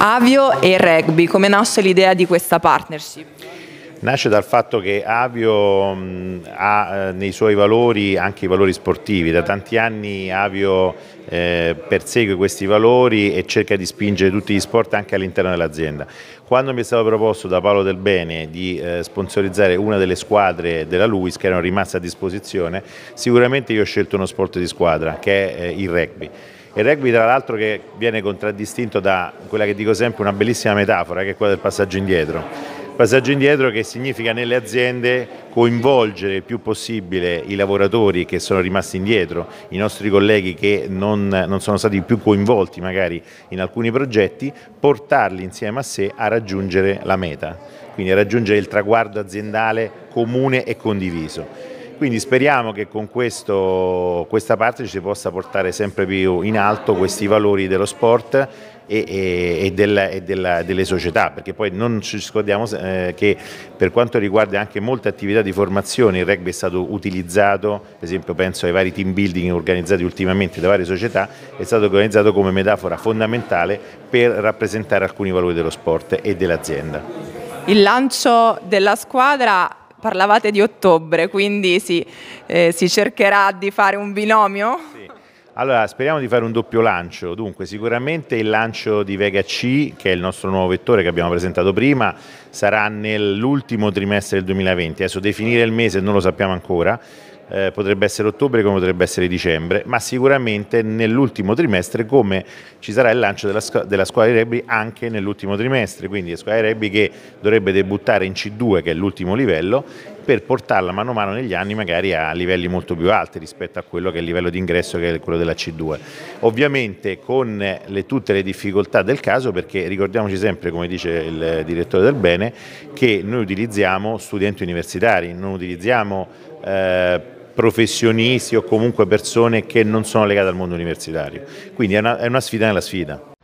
Avio e rugby, come nasce l'idea di questa partnership? Nasce dal fatto che Avio mm, ha eh, nei suoi valori anche i valori sportivi, da tanti anni Avio eh, persegue questi valori e cerca di spingere tutti gli sport anche all'interno dell'azienda. Quando mi è stato proposto da Paolo Del Bene di eh, sponsorizzare una delle squadre della Luis che erano rimaste a disposizione, sicuramente io ho scelto uno sport di squadra che è il rugby. Il rugby tra l'altro che viene contraddistinto da quella che dico sempre una bellissima metafora che è quella del passaggio indietro. passaggio indietro che significa nelle aziende coinvolgere il più possibile i lavoratori che sono rimasti indietro, i nostri colleghi che non, non, sono stati più coinvolti magari in alcuni progetti, portarli insieme a sé a raggiungere la meta, quindi a raggiungere il traguardo aziendale comune e condiviso. Quindi speriamo che con questo, questa parte ci si possa portare sempre più in alto questi valori dello sport e, e, e, della, e della, delle società, perché poi non ci scordiamo eh, che per quanto riguarda anche molte attività di formazione il rugby è stato utilizzato, per esempio penso ai vari team building organizzati ultimamente da varie società, è stato organizzato come metafora fondamentale per rappresentare alcuni valori dello sport e dell'azienda. Il lancio della squadra parlavate di ottobre, quindi si, eh, si cercherà di fare un binomio? Sì. Allora, speriamo di fare un doppio lancio. Dunque, sicuramente il lancio di Vega C, che è il nostro nuovo vettore che abbiamo presentato prima, sarà nell'ultimo trimestre del 2020. Adesso definire il mese non lo sappiamo ancora eh, potrebbe essere ottobre come potrebbe essere dicembre, ma sicuramente nell'ultimo trimestre come ci sarà il lancio della, della squadra di rugby anche nell'ultimo trimestre, quindi la squadra di rugby che dovrebbe debuttare in C2 che è l'ultimo livello per portarla mano a mano negli anni magari a livelli molto più alti rispetto a quello che è il livello di ingresso che è quello della C2. Ovviamente con le, tutte le difficoltà del caso perché ricordiamoci sempre, come dice il direttore del bene, che noi utilizziamo studenti universitari, non utilizziamo eh, professionisti o comunque persone che non sono legate al mondo universitario. Quindi è una, è una sfida nella sfida.